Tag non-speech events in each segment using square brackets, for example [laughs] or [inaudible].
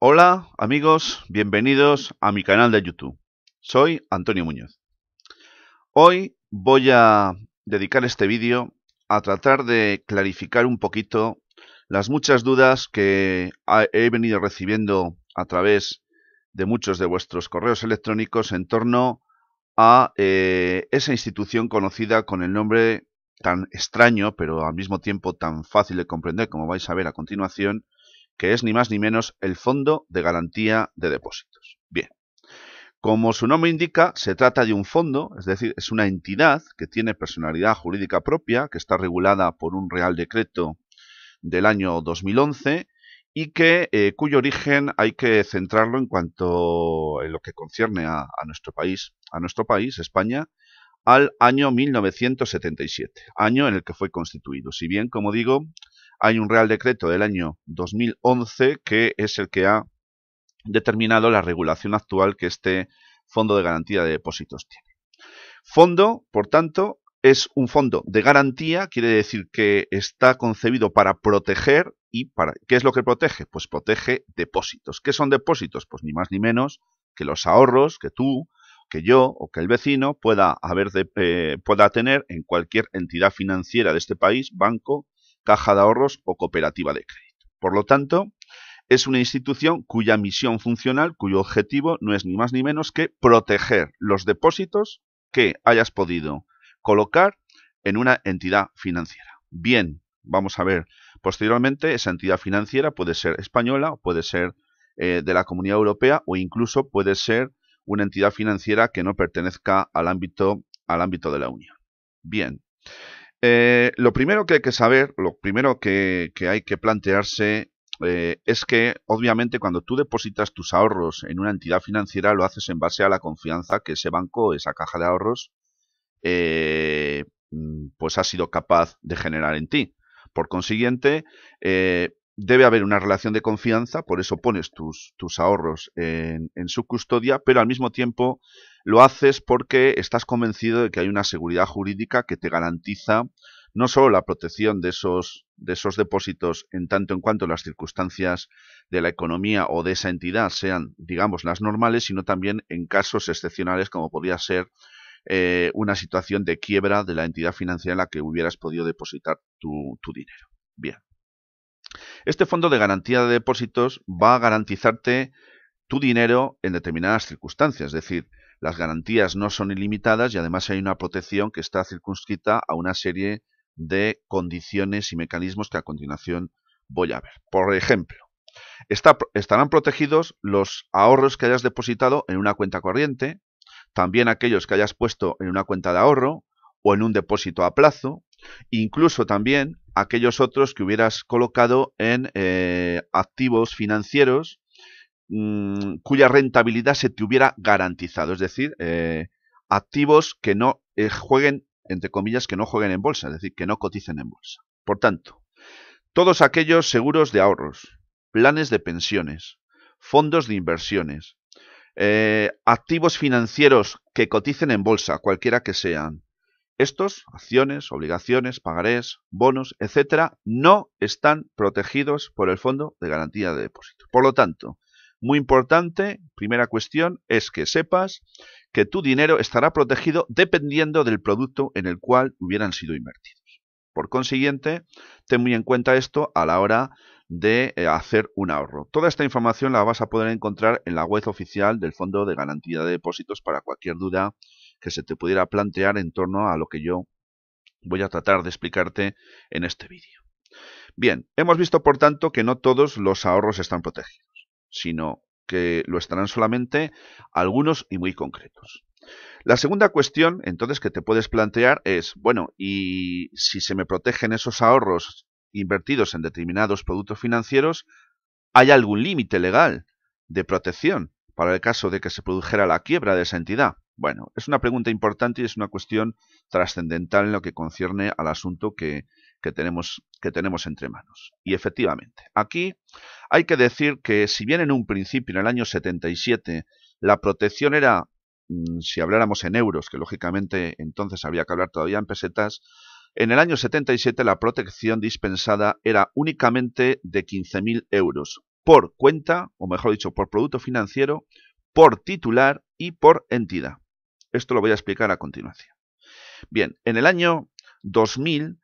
Hola amigos, bienvenidos a mi canal de YouTube. Soy Antonio Muñoz. Hoy voy a dedicar este vídeo a tratar de clarificar un poquito las muchas dudas que he venido recibiendo a través de muchos de vuestros correos electrónicos en torno a eh, esa institución conocida con el nombre tan extraño, pero al mismo tiempo tan fácil de comprender como vais a ver a continuación, que es ni más ni menos el Fondo de Garantía de Depósitos. Bien, como su nombre indica, se trata de un fondo, es decir, es una entidad que tiene personalidad jurídica propia, que está regulada por un Real Decreto del año 2011 y que, eh, cuyo origen hay que centrarlo en cuanto en lo que concierne a, a nuestro país, a nuestro país, España, al año 1977, año en el que fue constituido. Si bien, como digo, hay un Real Decreto del año 2011 que es el que ha determinado la regulación actual que este Fondo de Garantía de Depósitos tiene. Fondo, por tanto, es un fondo de garantía, quiere decir que está concebido para proteger y para ¿qué es lo que protege? Pues protege depósitos. ¿Qué son depósitos? Pues ni más ni menos que los ahorros que tú, que yo o que el vecino pueda haber eh, pueda tener en cualquier entidad financiera de este país, banco, caja de ahorros o cooperativa de crédito. Por lo tanto, es una institución cuya misión funcional, cuyo objetivo no es ni más ni menos que proteger los depósitos que hayas podido colocar en una entidad financiera. Bien, vamos a ver posteriormente, esa entidad financiera puede ser española, puede ser eh, de la Comunidad Europea o incluso puede ser una entidad financiera que no pertenezca al ámbito, al ámbito de la Unión. Bien, eh, lo primero que hay que saber, lo primero que, hay que plantearse eh, es que obviamente cuando tú depositas tus ahorros en una entidad financiera lo haces en base a la confianza que ese banco, esa caja de ahorros, eh, mm, pues ha sido capaz de generar en ti. Por consiguiente, debe haber una relación de confianza, por eso pones tus, tus ahorros en, en, su custodia, pero al mismo tiempo lo haces porque estás convencido de que hay una seguridad jurídica que te garantiza no solo la protección de esos, de esos depósitos en tanto en cuanto las circunstancias de la economía o de esa entidad sean, digamos, las normales, sino también en casos excepcionales como podría ser eh, una situación de quiebra de la entidad financiera en la que hubieras podido depositar tu, tu dinero. Bien. Este fondo de garantía de depósitos va a garantizarte tu dinero en determinadas circunstancias, es decir, las garantías no son ilimitadas y además hay una protección que está circunscrita a una serie de condiciones y mecanismos que a continuación voy a ver. Por ejemplo, estarán protegidos los ahorros que hayas depositado en una cuenta corriente, también aquellos que hayas puesto en una cuenta de ahorro o en un depósito a plazo, incluso también aquellos otros que hubieras colocado en eh, activos financieros Mm, cuya rentabilidad se te hubiera garantizado. Es decir, eh, activos que no eh, jueguen, entre comillas, que no jueguen en bolsa, es decir, que no coticen en bolsa. Por tanto, todos aquellos seguros de ahorros, planes de pensiones, fondos de inversiones, eh, activos financieros que coticen en bolsa, cualquiera que sean, estos, acciones, obligaciones, pagarés, bonos, etcétera, no están protegidos por el Fondo de Garantía de Depósitos. Por lo tanto, muy importante, primera cuestión, es que sepas que tu dinero estará protegido dependiendo del producto en el cual hubieran sido invertidos. Por consiguiente, ten muy en cuenta esto a la hora de eh, hacer un ahorro. Toda esta información la vas a poder encontrar en la web oficial del Fondo de Garantía de Depósitos para cualquier duda que se te pudiera plantear en torno a lo que yo voy a tratar de explicarte en este vídeo. Bien, hemos visto por tanto que no todos los ahorros están protegidos sino que lo estarán solamente algunos y muy concretos. La segunda cuestión, entonces, que te puedes plantear es, bueno, y si se me protegen esos ahorros invertidos en determinados productos financieros, ¿hay algún límite legal de protección para el caso de que se produjera la quiebra de esa entidad? Bueno, es una pregunta importante y es una cuestión trascendental en lo que concierne al asunto que, tenemos, que tenemos entre manos. Y efectivamente, aquí hay que decir que si bien en un principio, en el año 77, la protección era, mm, si habláramos en euros, que lógicamente entonces había que hablar todavía en pesetas, en el año 77 la protección dispensada era únicamente de 15.000 euros por cuenta, o mejor dicho, por producto financiero, por titular y por entidad. Esto lo voy a explicar a continuación. Bien, en el año 2000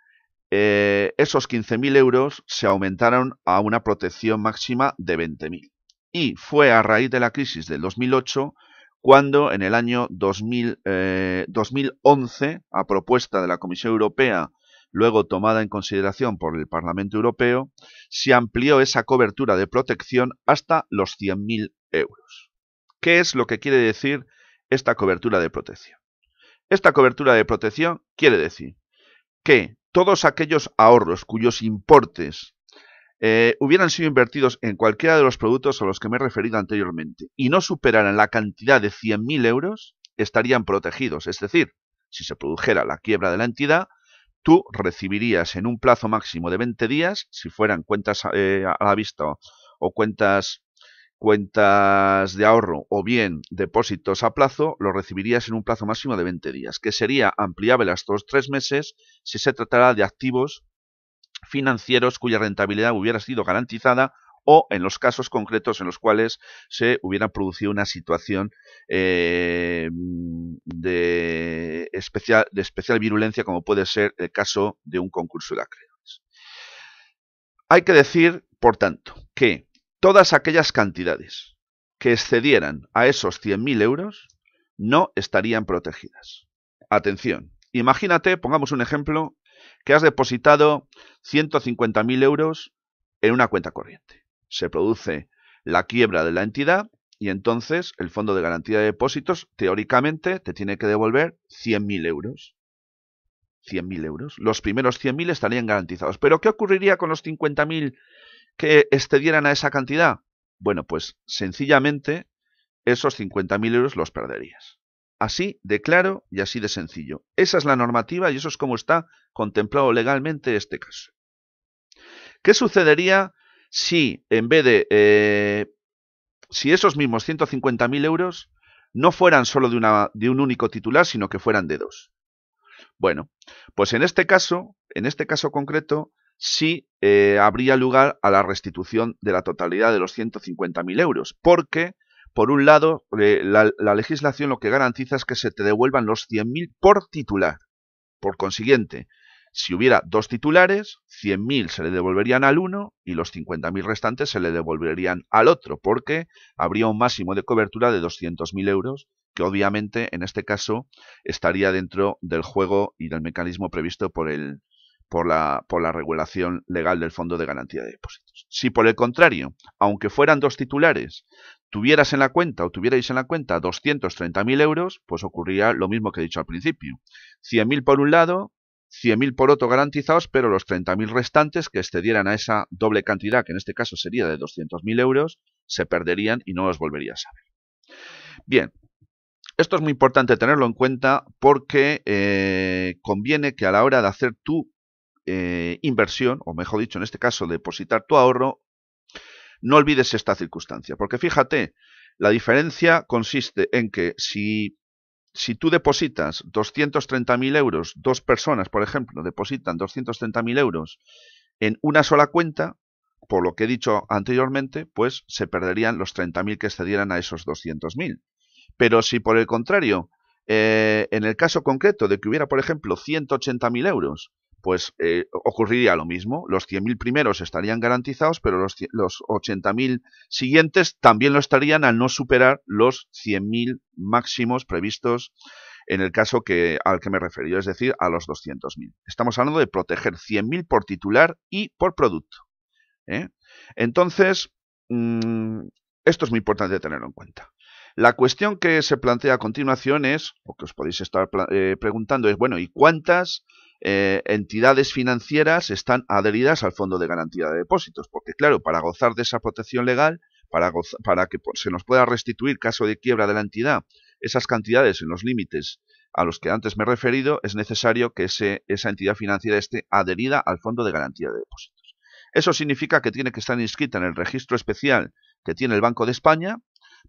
eh, esos 15.000 euros se aumentaron a una protección máxima de 20.000. Y fue a raíz de la crisis del 2008 cuando en el año 2011, eh, a propuesta de la Comisión Europea, luego tomada en consideración por el Parlamento Europeo, se amplió esa cobertura de protección hasta los 100.000 euros. ¿Qué es lo que quiere decir esta cobertura de protección? Esta cobertura de protección quiere decir que todos aquellos ahorros cuyos importes eh, hubieran sido invertidos en cualquiera de los productos a los que me he referido anteriormente y no superaran la cantidad de 100.000 euros, estarían protegidos. Es decir, si se produjera la quiebra de la entidad, tú recibirías en un plazo máximo de 20 días, si fueran cuentas eh, a la vista o cuentas cuentas de ahorro o bien depósitos a plazo, lo recibirías en un plazo máximo de 20 días, que sería ampliable hasta los tres meses si se tratara de activos financieros cuya rentabilidad hubiera sido garantizada o en los casos concretos en los cuales se hubiera producido una situación eh, de, especial, de especial virulencia, como puede ser el caso de un concurso de acreedores. Hay que decir, por tanto, que todas aquellas cantidades que excedieran a esos 100.000 euros no estarían protegidas. Atención, imagínate, pongamos un ejemplo, que has depositado 150.000 euros en una cuenta corriente. Se produce la quiebra de la entidad y entonces el Fondo de Garantía de Depósitos teóricamente te tiene que devolver 100.000 euros. 100.000 euros. Los primeros 100.000 estarían garantizados. Pero ¿qué ocurriría con los 50.000 que excedieran a esa cantidad? Bueno, pues sencillamente esos 50.000 euros los perderías. Así de claro y así de sencillo. Esa es la normativa y eso es como está contemplado legalmente este caso. ¿Qué sucedería si en vez de... Eh, si esos mismos 150.000 euros no fueran solo de, una, de un único titular, sino que fueran de dos? Bueno, pues en este caso, en este caso concreto, si eh, habría lugar a la restitución de la totalidad de los 150.000 euros, porque, por un lado, eh, la, la, legislación lo que garantiza es que se te devuelvan los 100.000 por titular. Por consiguiente, si hubiera dos titulares, 100.000 se le devolverían al uno y los 50.000 restantes se le devolverían al otro, porque habría un máximo de cobertura de 200.000 euros, que obviamente en este caso estaría dentro del juego y del mecanismo previsto por el, por la, por la regulación legal del Fondo de Garantía de Depósitos. Si por el contrario, aunque fueran dos titulares, tuvieras en la cuenta o tuvierais en la cuenta 230.000 euros, pues ocurría lo mismo que he dicho al principio. 100.000 por un lado, 100.000 por otro garantizados, pero los 30.000 restantes que excedieran a esa doble cantidad, que en este caso sería de 200.000 euros, se perderían y no los volvería a saber. Bien, esto es muy importante tenerlo en cuenta porque eh, conviene que a la hora de hacer tu eh, inversión, o mejor dicho, en este caso, depositar tu ahorro, no olvides esta circunstancia. Porque fíjate, la diferencia consiste en que si, si tú depositas 230.000 euros, dos personas, por ejemplo, depositan 230.000 euros en una sola cuenta, por lo que he dicho anteriormente, pues se perderían los 30.000 que excedieran a esos 200.000. Pero si por el contrario, eh, en el caso concreto de que hubiera, por ejemplo, 180.000 euros pues eh, ocurriría lo mismo. Los 100.000 primeros estarían garantizados, pero los, los 80.000 siguientes también lo estarían al no superar los 100.000 máximos previstos en el caso que, al que me refería, es decir, a los 200.000. Estamos hablando de proteger 100.000 por titular y por producto. ¿eh? Entonces, mm, esto es muy importante tenerlo en cuenta. La cuestión que se plantea a continuación es, o que os podéis estar eh, preguntando, es, bueno, ¿y cuántas eh, entidades financieras están adheridas al Fondo de Garantía de Depósitos? Porque, claro, para gozar de esa protección legal, para, para que se nos pueda restituir caso de quiebra de la entidad esas cantidades en los límites a los que antes me he referido, es necesario que esa entidad financiera esté adherida al Fondo de Garantía de Depósitos. Eso significa que tiene que estar inscrita en el registro especial que tiene el Banco de España,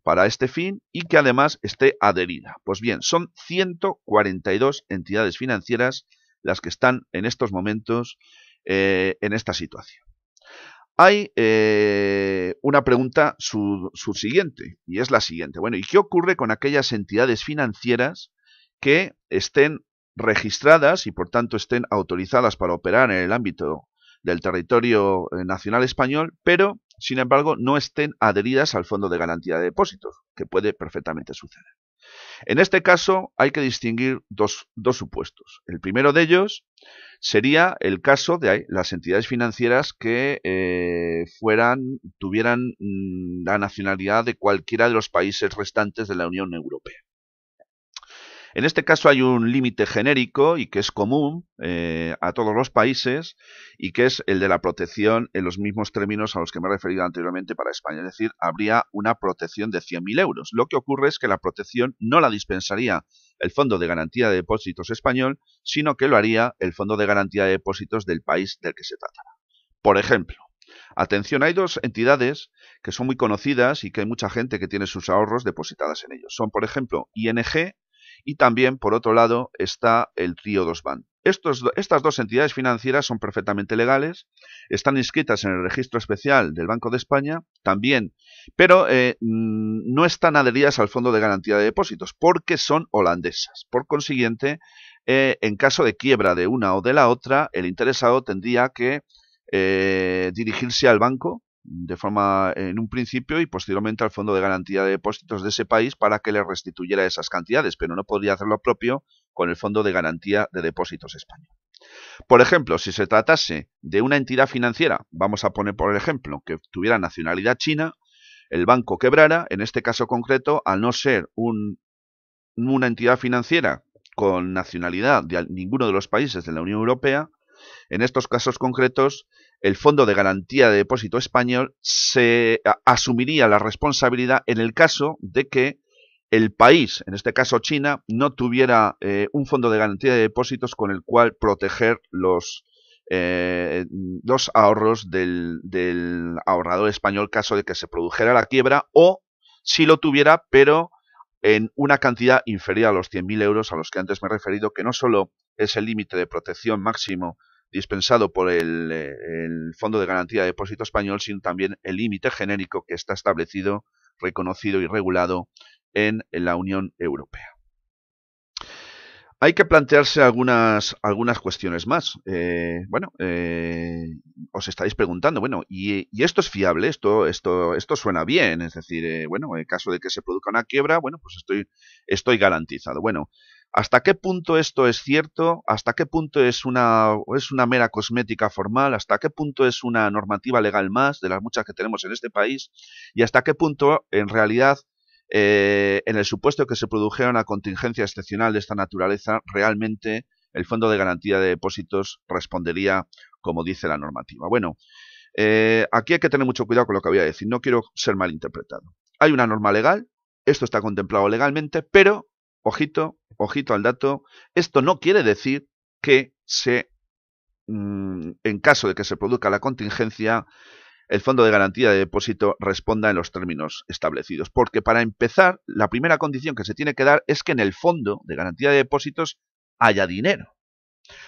para este fin y que además esté adherida. Pues bien, son 142 entidades financieras las que están en estos momentos eh, en esta situación. Hay eh, una pregunta subsiguiente y es la siguiente. Bueno, ¿y qué ocurre con aquellas entidades financieras que estén registradas y por tanto estén autorizadas para operar en el ámbito del territorio eh, nacional español, pero sin embargo, no estén adheridas al fondo de garantía de depósitos, que puede perfectamente suceder. En este caso hay que distinguir dos, supuestos. El primero de ellos sería el caso de eh, las entidades financieras que eh, fueran, tuvieran mm, la nacionalidad de cualquiera de los países restantes de la Unión Europea. En este caso hay un límite genérico y que es común eh, a todos los países y que es el de la protección en los mismos términos a los que me he referido anteriormente para España. Es decir, habría una protección de 100.000 euros. Lo que ocurre es que la protección no la dispensaría el Fondo de Garantía de Depósitos español, sino que lo haría el Fondo de Garantía de Depósitos del país del que se tratara. Por ejemplo, Atención, hay dos entidades que son muy conocidas y que hay mucha gente que tiene sus ahorros depositadas en ellos. Son, por ejemplo, ING y también, por otro lado, está el Río Dos ban Estos, estas dos entidades financieras son perfectamente legales, están inscritas en el registro especial del Banco de España también, pero eh, mm, no están adheridas al Fondo de Garantía de Depósitos porque son holandesas. Por consiguiente, eh, en caso de quiebra de una o de la otra, el interesado tendría que eh, dirigirse al banco de forma en un principio y posteriormente al Fondo de Garantía de Depósitos de ese país para que le restituyera esas cantidades, pero no podría hacer lo propio con el Fondo de Garantía de Depósitos español. Por ejemplo, si se tratase de una entidad financiera, vamos a poner por ejemplo que tuviera nacionalidad china, el banco quebrara, en este caso concreto, al no ser un, una entidad financiera con nacionalidad de ninguno de los países de la Unión Europea, en estos casos concretos el Fondo de Garantía de Depósito Español se asumiría la responsabilidad en el caso de que el país, en este caso China, no tuviera eh, un fondo de garantía de depósitos con el cual proteger los, eh, los ahorros del, ahorrador español caso de que se produjera la quiebra o si lo tuviera, pero en una cantidad inferior a los 100.000 euros a los que antes me he referido, que no solo es el límite de protección máximo dispensado por eh, el, Fondo de Garantía de Depósito Español, sino también el límite genérico que está establecido, reconocido y regulado en la Unión Europea. Hay que plantearse algunas, algunas cuestiones más. Eh, bueno, eh, os estáis preguntando, bueno, ¿y, esto es fiable? Esto, esto, esto suena bien, es decir, bueno, en caso de que se produzca una quiebra, bueno, pues estoy, estoy garantizado. Bueno, ¿Hasta qué punto esto es cierto? ¿Hasta qué punto es una, es una mera cosmética formal? ¿Hasta qué punto es una normativa legal más de las muchas que tenemos en este país? ¿Y hasta qué punto, en realidad, eh, en el supuesto que se produjera una contingencia excepcional de esta naturaleza, realmente el Fondo de Garantía de Depósitos respondería como dice la normativa? Bueno, eh, aquí hay que tener mucho cuidado con lo que voy a decir. No quiero ser malinterpretado. Hay una norma legal, esto está contemplado legalmente, pero ojito, ojito al dato, esto no quiere decir que se, mm, en caso de que se produzca la contingencia, el Fondo de Garantía de Depósito responda en los términos establecidos. Porque para empezar, la primera condición que se tiene que dar es que en el Fondo de Garantía de Depósitos haya dinero.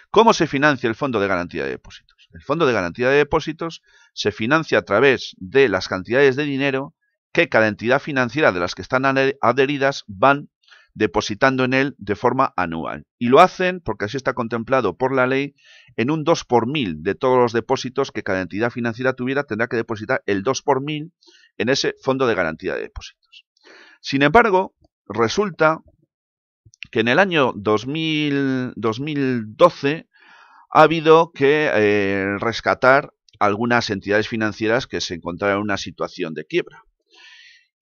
¿Cómo se financia el Fondo de Garantía de Depósitos? El Fondo de Garantía de Depósitos se financia a través de las cantidades de dinero que cada entidad financiera de las que están adheridas van depositando en él de forma anual. Y lo hacen, porque así está contemplado por la ley, en un 2 por mil de todos los depósitos que cada entidad financiera tuviera, tendrá que depositar el 2 por mil en ese fondo de garantía de depósitos. Sin embargo, resulta que en el año 2012 ha habido que eh, rescatar algunas entidades financieras que se encontraron en una situación de quiebra.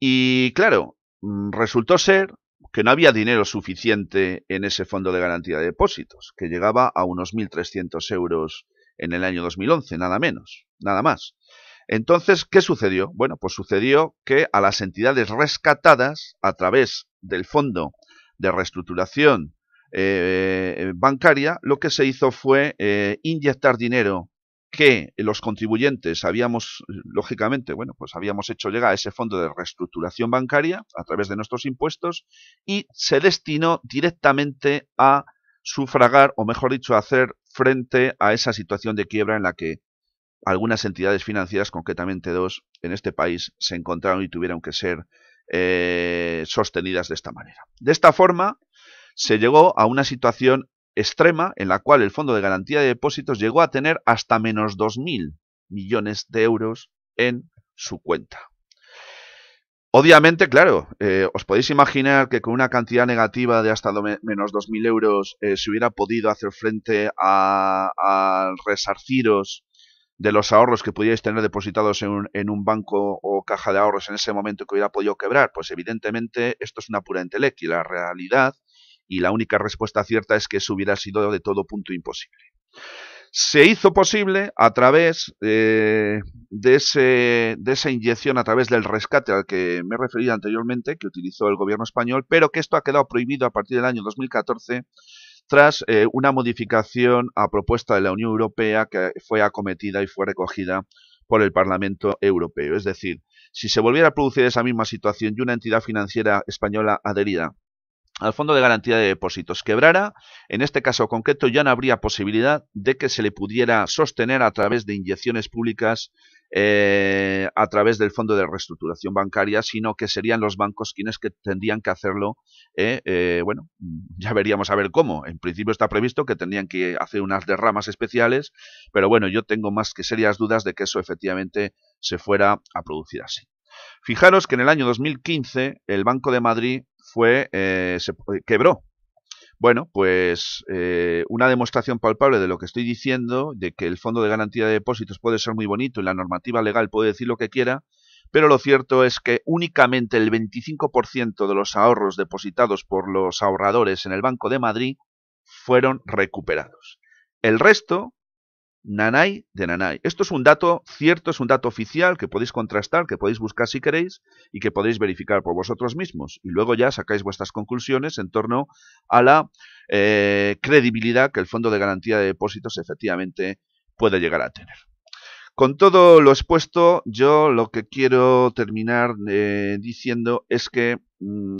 Y claro, mm, resultó ser que no había dinero suficiente en ese fondo de garantía de depósitos, que llegaba a unos 1.300 euros en el año 2011, nada menos, nada más. Entonces, ¿qué sucedió? Bueno, pues sucedió que a las entidades rescatadas a través del Fondo de Reestructuración eh, Bancaria, lo que se hizo fue eh, inyectar dinero que los contribuyentes habíamos, lógicamente, bueno, pues habíamos hecho llegar a ese fondo de reestructuración bancaria a través de nuestros impuestos y se destinó directamente a sufragar, o mejor dicho, a hacer frente a esa situación de quiebra en la que algunas entidades financieras, concretamente dos, en este país se encontraron y tuvieron que ser eh, sostenidas de esta manera. De esta forma, se llegó a una situación extrema en la cual el Fondo de Garantía de Depósitos llegó a tener hasta menos 2.000 millones de euros en su cuenta. Obviamente, claro, eh, os podéis imaginar que con una cantidad negativa de hasta menos 2.000 euros eh, se hubiera podido hacer frente a, resarciros de los ahorros que pudierais tener depositados en un, banco o caja de ahorros en ese momento que hubiera podido quebrar. Pues evidentemente esto es una pura y La realidad y la única respuesta cierta es que eso hubiera sido de todo punto imposible. Se hizo posible a través eh, de, ese, de esa inyección, a través del rescate al que me he referido anteriormente, que utilizó el gobierno español, pero que esto ha quedado prohibido a partir del año 2014 tras eh, una modificación a propuesta de la Unión Europea que fue acometida y fue recogida por el Parlamento Europeo. Es decir, si se volviera a producir esa misma situación y una entidad financiera española adherida al Fondo de Garantía de Depósitos quebrara, en este caso concreto ya no habría posibilidad de que se le pudiera sostener a través de inyecciones públicas eh, a través del Fondo de Reestructuración Bancaria, sino que serían los bancos quienes que tendrían que hacerlo. Eh, eh, bueno, [laughs] ya veríamos a ver cómo. En principio está previsto que tendrían que hacer unas derramas especiales, pero bueno, yo tengo más que serias dudas de que eso efectivamente se fuera a producir así. Fijaros que en el año 2015 el Banco de Madrid fue eh, se eh, quebró. Bueno, pues eh, una demostración palpable de lo que estoy diciendo, de que el Fondo de Garantía de Depósitos puede ser muy bonito y la normativa legal puede decir lo que quiera, pero lo cierto es que únicamente el 25% de los ahorros depositados por los ahorradores en el Banco de Madrid fueron recuperados. El resto, Nanay de Nanay. Esto es un dato cierto, es un dato oficial que podéis contrastar, que podéis buscar si queréis y que podéis verificar por vosotros mismos. Y luego ya sacáis vuestras conclusiones en torno a la eh, credibilidad que el Fondo de Garantía de Depósitos efectivamente puede llegar a tener. Con todo lo expuesto, yo lo que quiero terminar eh, diciendo es que mm,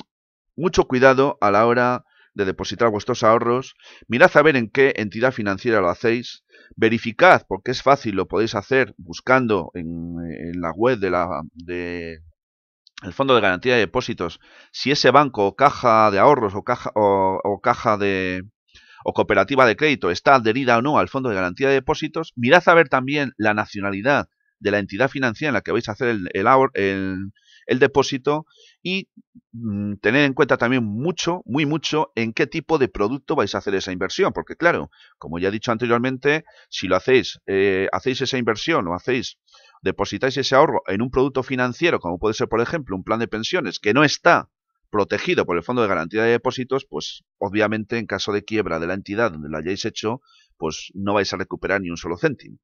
mucho cuidado a la hora de depositar vuestros ahorros. Mirad a ver en qué entidad financiera lo hacéis verificad, porque es fácil, lo podéis hacer buscando en, la web de la, de, el fondo de garantía de depósitos, si ese banco o caja de ahorros o caja, o, caja de o cooperativa de crédito está adherida o no al fondo de garantía de depósitos, mirad a ver también la nacionalidad de la entidad financiera en la que vais a hacer el, el, el, el depósito y mm, tener en cuenta también mucho, muy mucho, en qué tipo de producto vais a hacer esa inversión. Porque claro, como ya he dicho anteriormente, si lo hacéis, eh, hacéis esa inversión o hacéis depositáis ese ahorro en un producto financiero, como puede ser, por ejemplo, un plan de pensiones, que no está protegido por el Fondo de Garantía de Depósitos, pues obviamente en caso de quiebra de la entidad donde lo hayáis hecho, pues no vais a recuperar ni un solo céntimo.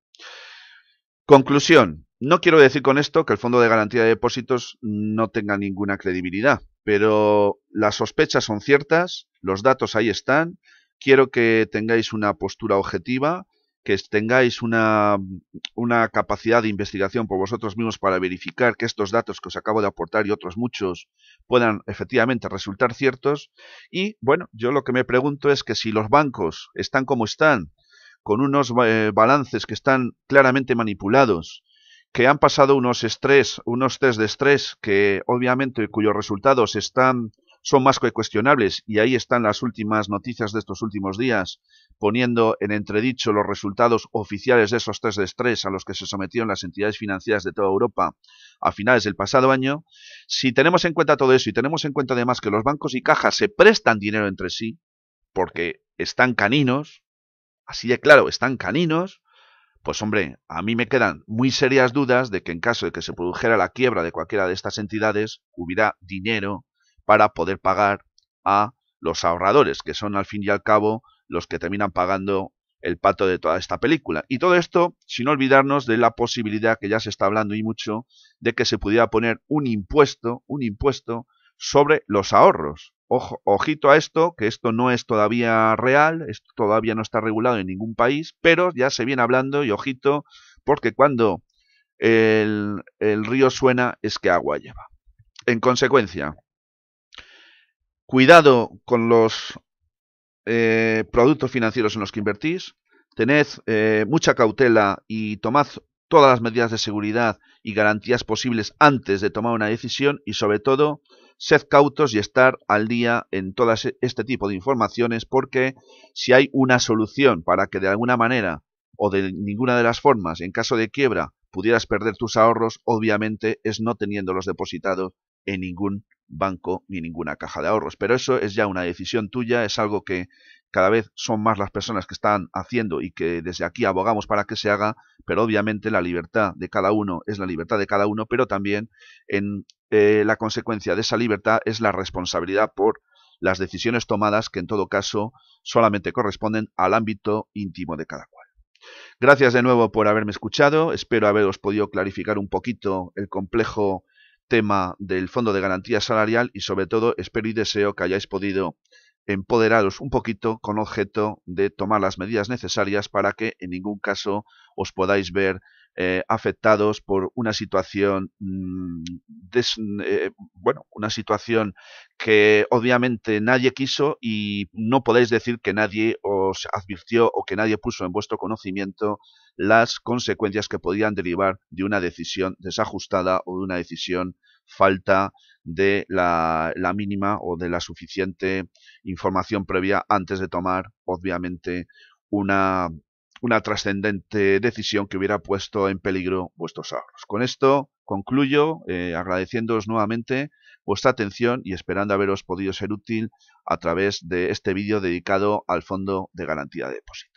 Conclusión. No quiero decir con esto que el Fondo de Garantía de Depósitos no tenga ninguna credibilidad, pero las sospechas son ciertas, los datos ahí están, quiero que tengáis una postura objetiva, que tengáis una, capacidad de investigación por vosotros mismos para verificar que estos datos que os acabo de aportar y otros muchos puedan efectivamente resultar ciertos. Y bueno, yo lo que me pregunto es que si los bancos están como están con unos eh, balances que están claramente manipulados, que han pasado unos estrés, unos test de estrés que obviamente cuyos resultados están son más que cuestionables y ahí están las últimas noticias de estos últimos días poniendo en entredicho los resultados oficiales de esos test de estrés a los que se sometieron las entidades financieras de toda Europa a finales del pasado año, si tenemos en cuenta todo eso y tenemos en cuenta además que los bancos y cajas se prestan dinero entre sí porque están caninos, así de claro están caninos, pues hombre, a mí me quedan muy serias dudas de que en caso de que se produjera la quiebra de cualquiera de estas entidades, hubiera dinero para poder pagar a los ahorradores, que son al fin y al cabo los que terminan pagando el pato de toda esta película. Y todo esto sin olvidarnos de la posibilidad que ya se está hablando y mucho de que se pudiera poner un impuesto, un impuesto sobre los ahorros. Ojo, ojito a esto, que esto no es todavía real, esto todavía no está regulado en ningún país, pero ya se viene hablando y ojito, porque cuando el, río suena es que agua lleva. En consecuencia, cuidado con los eh, productos financieros en los que invertís, tened eh, mucha cautela y tomad todas las medidas de seguridad y garantías posibles antes de tomar una decisión y sobre todo sed cautos y estar al día en todo e-, este tipo de informaciones porque si hay una solución para que de alguna manera o de ninguna de las formas, en caso de quiebra, pudieras perder tus ahorros, obviamente es no teniéndolos depositados en ningún banco ni ninguna caja de ahorros. Pero eso es ya una decisión tuya, es algo que cada vez son más las personas que están haciendo y que desde aquí abogamos para que se haga, pero obviamente la libertad de cada uno es la libertad de cada uno, pero también en eh, la consecuencia de esa libertad es la responsabilidad por las decisiones tomadas que en todo caso solamente corresponden al ámbito íntimo de cada cual. Gracias de nuevo por haberme escuchado, espero haberos podido clarificar un poquito el complejo tema del Fondo de Garantía Salarial y sobre todo espero y deseo que hayáis podido empoderaros un poquito con objeto de tomar las medidas necesarias para que en ningún caso os podáis ver eh, afectados por una situación mm, eh, bueno una situación que obviamente nadie quiso y no podéis decir que nadie os advirtió o que nadie puso en vuestro conocimiento las consecuencias que podían derivar de una decisión desajustada o de una decisión falta de la, la mínima o de la suficiente información previa antes de tomar obviamente una una trascendente decisión que hubiera puesto en peligro vuestros ahorros. Con esto concluyo eh, agradeciéndoos nuevamente vuestra atención y esperando haberos podido ser útil a través de este vídeo dedicado al Fondo de Garantía de Depósitos.